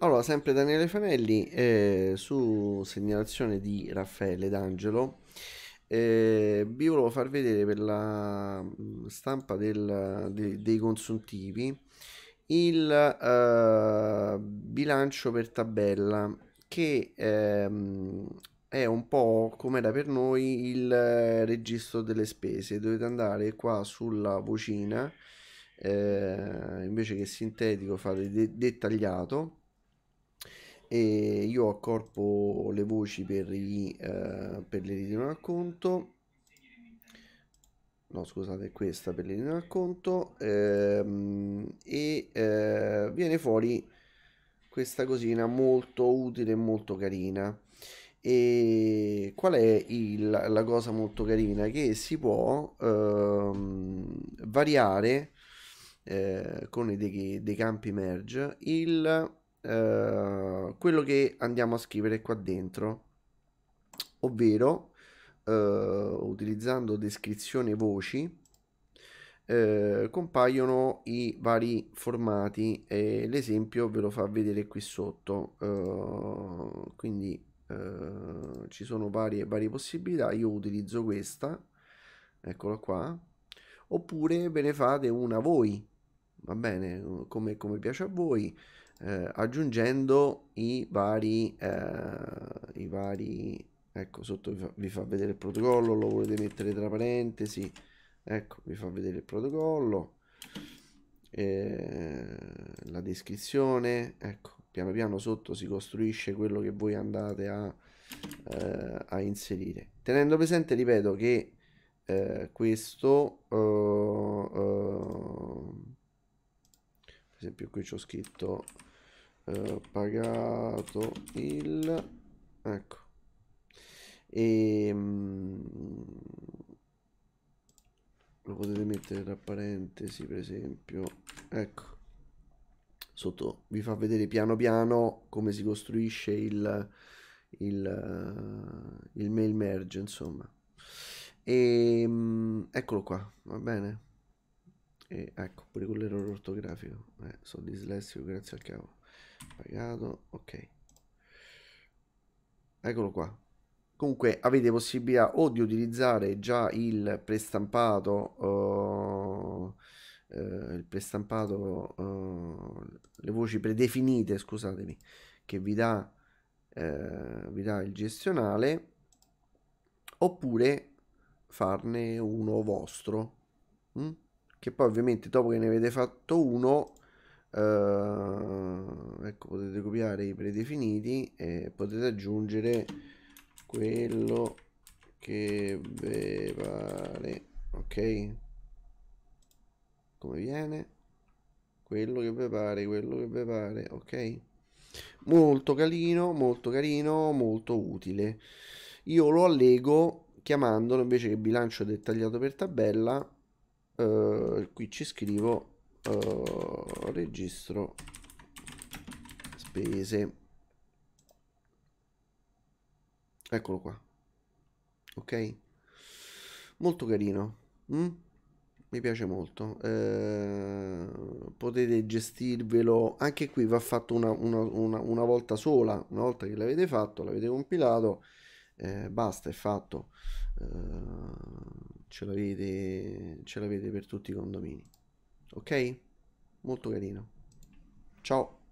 Allora, sempre Daniele Fanelli, eh, su segnalazione di Raffaele D'Angelo, eh, vi volevo far vedere per la mm, stampa del, de, dei consuntivi il eh, bilancio per tabella che ehm, è un po' come era per noi il eh, registro delle spese. Dovete andare qua sulla vocina, eh, invece che sintetico fate de- dettagliato e io accorpo le voci per, gli, eh, per le ritiro al conto no scusate questa per le ritiro di conto ehm, e eh, viene fuori questa cosina molto utile e molto carina e qual è il, la cosa molto carina che si può ehm, variare eh, con dei, dei campi merge il eh, quello che andiamo a scrivere qua dentro, ovvero eh, utilizzando descrizione voci eh, compaiono i vari formati e l'esempio ve lo fa vedere qui sotto. Eh, quindi eh, ci sono varie, varie possibilità, io utilizzo questa, eccola qua, oppure ve ne fate una voi va bene come, come piace a voi eh, aggiungendo i vari, eh, i vari, ecco sotto vi fa, vi fa vedere il protocollo, lo volete mettere tra parentesi, ecco vi fa vedere il protocollo, eh, la descrizione, ecco piano piano sotto si costruisce quello che voi andate a, eh, a inserire tenendo presente ripeto che eh, questo uh, uh, per esempio qui ci scritto eh, pagato il ecco e ehm, lo potete mettere tra parentesi per esempio ecco sotto vi fa vedere piano piano come si costruisce il, il, eh, il mail merge insomma e ehm, eccolo qua va bene e ecco pure con l'errore ortografico eh, sono dislessico grazie al cavolo pagato ok eccolo qua comunque avete possibilità o di utilizzare già il prestampato uh, uh, il prestampato uh, le voci predefinite scusatemi che vi dà vi dà il gestionale oppure farne uno vostro mm? che poi ovviamente dopo che ne avete fatto uno Uh, ecco potete copiare i predefiniti e potete aggiungere quello che vi pare ok come viene quello che vi pare quello che vi pare ok molto carino molto carino molto utile io lo allego chiamandolo invece che bilancio dettagliato per tabella uh, qui ci scrivo eh, registro spese eccolo qua ok molto carino mm? mi piace molto eh, potete gestirvelo anche qui va fatto una, una, una, una, volta sola una volta che l'avete fatto l'avete compilato eh, basta è fatto eh, ce l'avete per tutti i condomini Ok? Molto carino. Ciao.